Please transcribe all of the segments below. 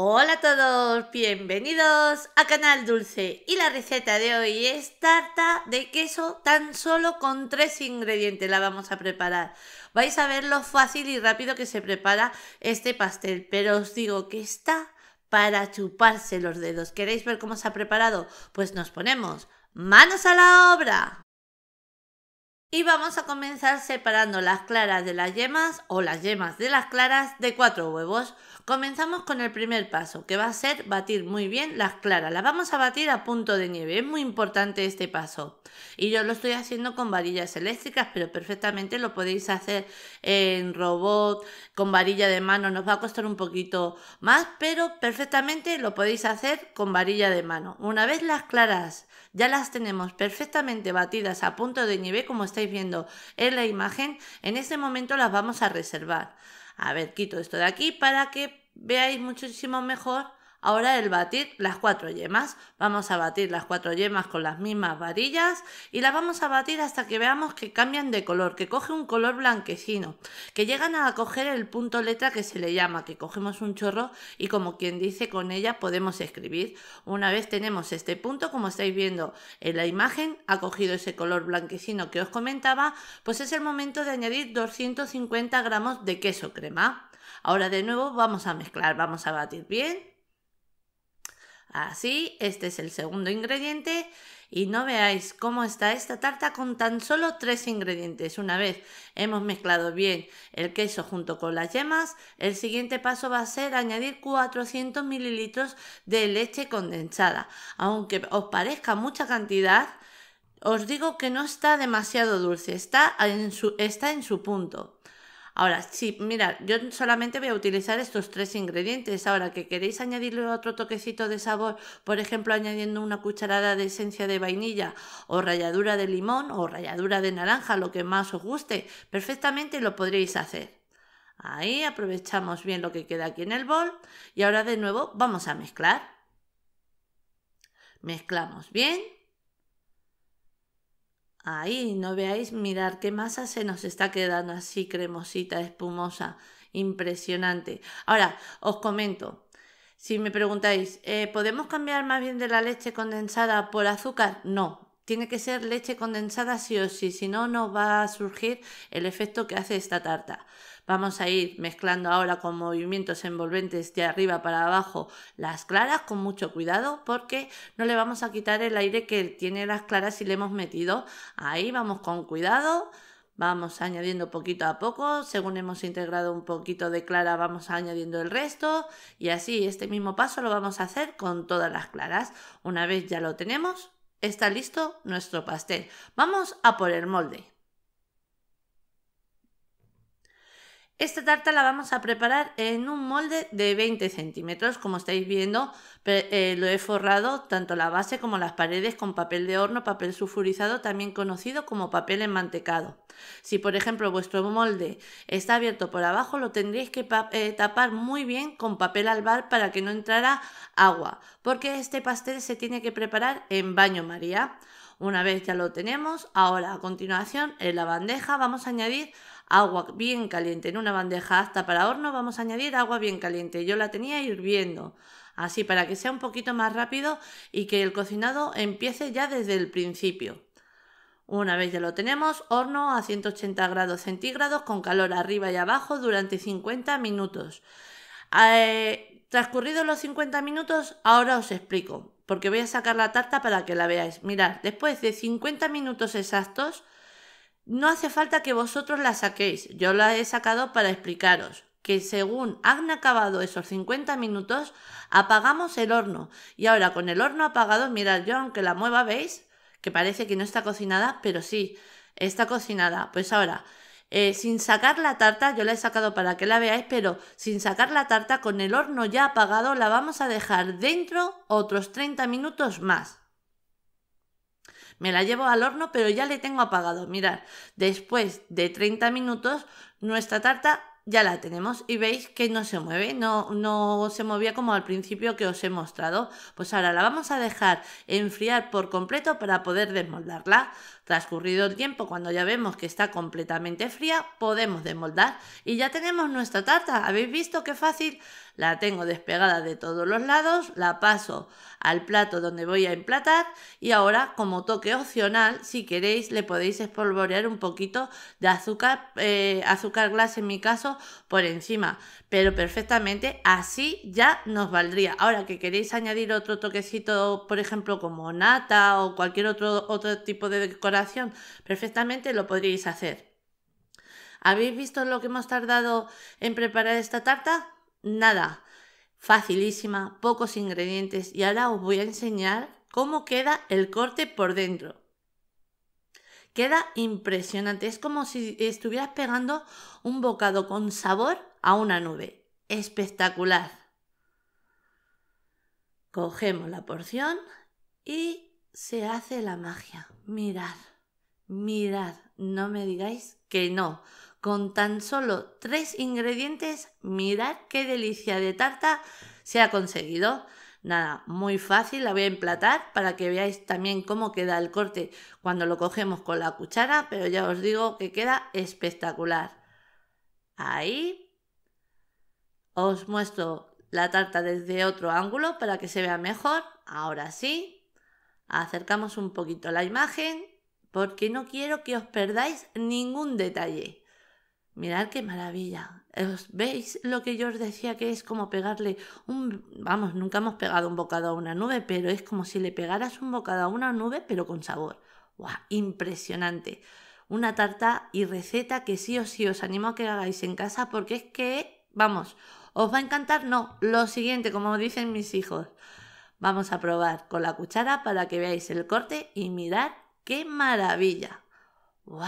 Hola a todos, bienvenidos a Canal Dulce y la receta de hoy es tarta de queso tan solo con tres ingredientes la vamos a preparar. Vais a ver lo fácil y rápido que se prepara este pastel, pero os digo que está para chuparse los dedos. ¿Queréis ver cómo se ha preparado? Pues nos ponemos manos a la obra. Y vamos a comenzar separando las claras de las yemas o las yemas de las claras de cuatro huevos. Comenzamos con el primer paso, que va a ser batir muy bien las claras. Las vamos a batir a punto de nieve. Es muy importante este paso. Y yo lo estoy haciendo con varillas eléctricas, pero perfectamente lo podéis hacer en robot, con varilla de mano. Nos va a costar un poquito más, pero perfectamente lo podéis hacer con varilla de mano. Una vez las claras ya las tenemos perfectamente batidas a punto de nieve, como estáis viendo en la imagen, en este momento las vamos a reservar. A ver, quito esto de aquí para que veáis muchísimo mejor Ahora el batir las cuatro yemas. Vamos a batir las cuatro yemas con las mismas varillas y las vamos a batir hasta que veamos que cambian de color, que coge un color blanquecino, que llegan a coger el punto letra que se le llama, que cogemos un chorro y como quien dice con ella podemos escribir. Una vez tenemos este punto, como estáis viendo en la imagen, ha cogido ese color blanquecino que os comentaba, pues es el momento de añadir 250 gramos de queso crema. Ahora de nuevo vamos a mezclar, vamos a batir bien Así, este es el segundo ingrediente y no veáis cómo está esta tarta con tan solo tres ingredientes. Una vez hemos mezclado bien el queso junto con las yemas, el siguiente paso va a ser añadir 400 mililitros de leche condensada. Aunque os parezca mucha cantidad, os digo que no está demasiado dulce, está en su, está en su punto. Ahora, sí, mira, yo solamente voy a utilizar estos tres ingredientes. Ahora, que queréis añadirle otro toquecito de sabor, por ejemplo, añadiendo una cucharada de esencia de vainilla o ralladura de limón o ralladura de naranja, lo que más os guste, perfectamente lo podréis hacer. Ahí aprovechamos bien lo que queda aquí en el bol y ahora de nuevo vamos a mezclar. Mezclamos bien Ahí, no veáis, mirar qué masa se nos está quedando así cremosita, espumosa, impresionante. Ahora, os comento, si me preguntáis, eh, ¿podemos cambiar más bien de la leche condensada por azúcar? No, tiene que ser leche condensada sí o sí, si no, no va a surgir el efecto que hace esta tarta. Vamos a ir mezclando ahora con movimientos envolventes de arriba para abajo las claras con mucho cuidado porque no le vamos a quitar el aire que tiene las claras si le hemos metido. Ahí vamos con cuidado. Vamos añadiendo poquito a poco, según hemos integrado un poquito de clara vamos añadiendo el resto y así este mismo paso lo vamos a hacer con todas las claras. Una vez ya lo tenemos, está listo nuestro pastel. Vamos a por el molde. Esta tarta la vamos a preparar en un molde de 20 centímetros, como estáis viendo, eh, lo he forrado tanto la base como las paredes con papel de horno, papel sulfurizado, también conocido como papel enmantecado. Si por ejemplo vuestro molde está abierto por abajo, lo tendréis que eh, tapar muy bien con papel albar para que no entrara agua, porque este pastel se tiene que preparar en baño María. Una vez ya lo tenemos, ahora a continuación en la bandeja vamos a añadir agua bien caliente en una bandeja hasta para horno vamos a añadir agua bien caliente. Yo la tenía hirviendo, así para que sea un poquito más rápido y que el cocinado empiece ya desde el principio. Una vez ya lo tenemos, horno a 180 grados centígrados con calor arriba y abajo durante 50 minutos. Eh, transcurridos los 50 minutos, ahora os explico, porque voy a sacar la tarta para que la veáis. Mirad, después de 50 minutos exactos, no hace falta que vosotros la saquéis, yo la he sacado para explicaros que según han acabado esos 50 minutos, apagamos el horno. Y ahora con el horno apagado, mirad, yo aunque la mueva, ¿veis? Que parece que no está cocinada, pero sí, está cocinada. Pues ahora, eh, sin sacar la tarta, yo la he sacado para que la veáis, pero sin sacar la tarta, con el horno ya apagado, la vamos a dejar dentro otros 30 minutos más me la llevo al horno, pero ya le tengo apagado. Mirad, después de 30 minutos nuestra tarta ya la tenemos y veis que no se mueve, no, no se movía como al principio que os he mostrado. Pues ahora la vamos a dejar enfriar por completo para poder desmoldarla. Transcurrido el tiempo, cuando ya vemos que está completamente fría, podemos desmoldar y ya tenemos nuestra tarta. ¿Habéis visto qué fácil? La tengo despegada de todos los lados, la paso al plato donde voy a emplatar y ahora como toque opcional, si queréis, le podéis espolvorear un poquito de azúcar, eh, azúcar glass en mi caso, por encima. Pero perfectamente así ya nos valdría. Ahora que queréis añadir otro toquecito, por ejemplo, como nata o cualquier otro, otro tipo de decoración, Perfectamente lo podríais hacer. ¿Habéis visto lo que hemos tardado en preparar esta tarta? Nada. Facilísima, pocos ingredientes y ahora os voy a enseñar cómo queda el corte por dentro. Queda impresionante, es como si estuvieras pegando un bocado con sabor a una nube. Espectacular. Cogemos la porción y se hace la magia. Mirad. Mirad, no me digáis que no. Con tan solo tres ingredientes, mirad qué delicia de tarta se ha conseguido. Nada, muy fácil, la voy a emplatar para que veáis también cómo queda el corte cuando lo cogemos con la cuchara, pero ya os digo que queda espectacular. Ahí os muestro la tarta desde otro ángulo para que se vea mejor. Ahora sí, acercamos un poquito la imagen porque no quiero que os perdáis ningún detalle. Mirad qué maravilla. ¿Os veis lo que yo os decía que es como pegarle un... Vamos, nunca hemos pegado un bocado a una nube, pero es como si le pegaras un bocado a una nube, pero con sabor. ¡Guau! Impresionante. Una tarta y receta que sí o sí os animo a que hagáis en casa porque es que, vamos, ¿os va a encantar? No, lo siguiente, como dicen mis hijos. Vamos a probar con la cuchara para que veáis el corte y mirad ¡Qué maravilla! ¡wow!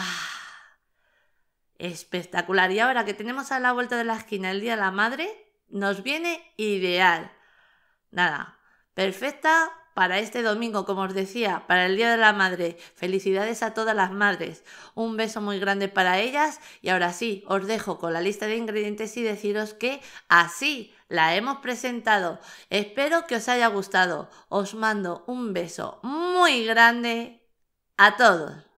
Espectacular. Y ahora que tenemos a la vuelta de la esquina el Día de la Madre, nos viene ideal. Nada, perfecta para este domingo, como os decía, para el Día de la Madre. Felicidades a todas las madres. Un beso muy grande para ellas. Y ahora sí, os dejo con la lista de ingredientes y deciros que así la hemos presentado. Espero que os haya gustado. Os mando un beso muy grande a todos.